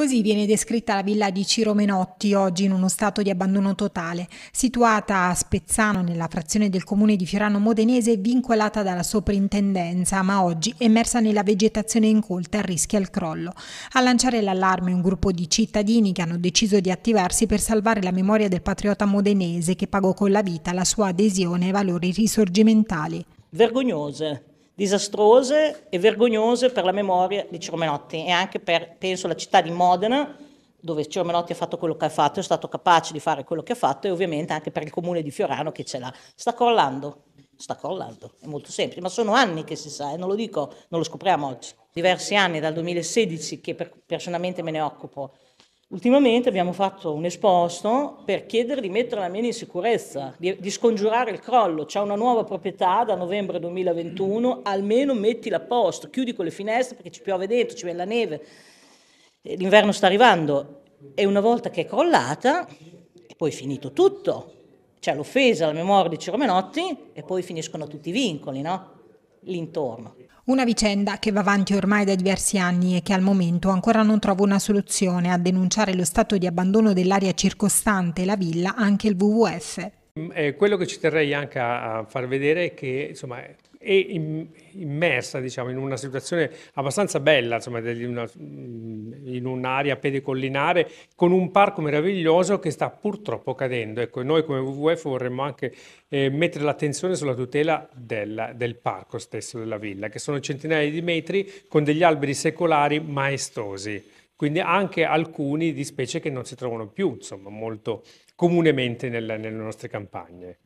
Così viene descritta la villa di Ciro Menotti, oggi in uno stato di abbandono totale, situata a Spezzano nella frazione del comune di Fiorano Modenese, vincolata dalla soprintendenza, ma oggi immersa nella vegetazione incolta a rischio al crollo. A lanciare l'allarme un gruppo di cittadini che hanno deciso di attivarsi per salvare la memoria del patriota modenese che pagò con la vita la sua adesione ai valori risorgimentali. Vergognose, disastrose e vergognose per la memoria di Ciro Menotti e anche per, penso, la città di Modena, dove Ciro Menotti ha fatto quello che ha fatto, è stato capace di fare quello che ha fatto e ovviamente anche per il comune di Fiorano che ce l'ha. Sta crollando, sta crollando, è molto semplice, ma sono anni che si sa e non lo dico, non lo scopriamo oggi. Diversi anni, dal 2016 che per, personalmente me ne occupo, Ultimamente abbiamo fatto un esposto per chiedere di mettere la mena in sicurezza, di, di scongiurare il crollo. C'è una nuova proprietà da novembre 2021, almeno mettila a posto, chiudi con le finestre perché ci piove dentro, ci viene la neve, eh, l'inverno sta arrivando. E una volta che è crollata, è poi finito tutto. C'è l'offesa alla memoria di Ciro Menotti e poi finiscono tutti i vincoli, no? l'intorno. Una vicenda che va avanti ormai da diversi anni e che al momento ancora non trova una soluzione a denunciare lo stato di abbandono dell'area circostante la villa anche il WWF. Mm, eh, quello che ci terrei anche a far vedere è che insomma, è immersa diciamo, in una situazione abbastanza bella, insomma, di una in un'area pedicollinare con un parco meraviglioso che sta purtroppo cadendo. Ecco, noi come WWF vorremmo anche eh, mettere l'attenzione sulla tutela del, del parco stesso della villa, che sono centinaia di metri con degli alberi secolari maestosi quindi anche alcuni di specie che non si trovano più, insomma, molto comunemente nelle, nelle nostre campagne.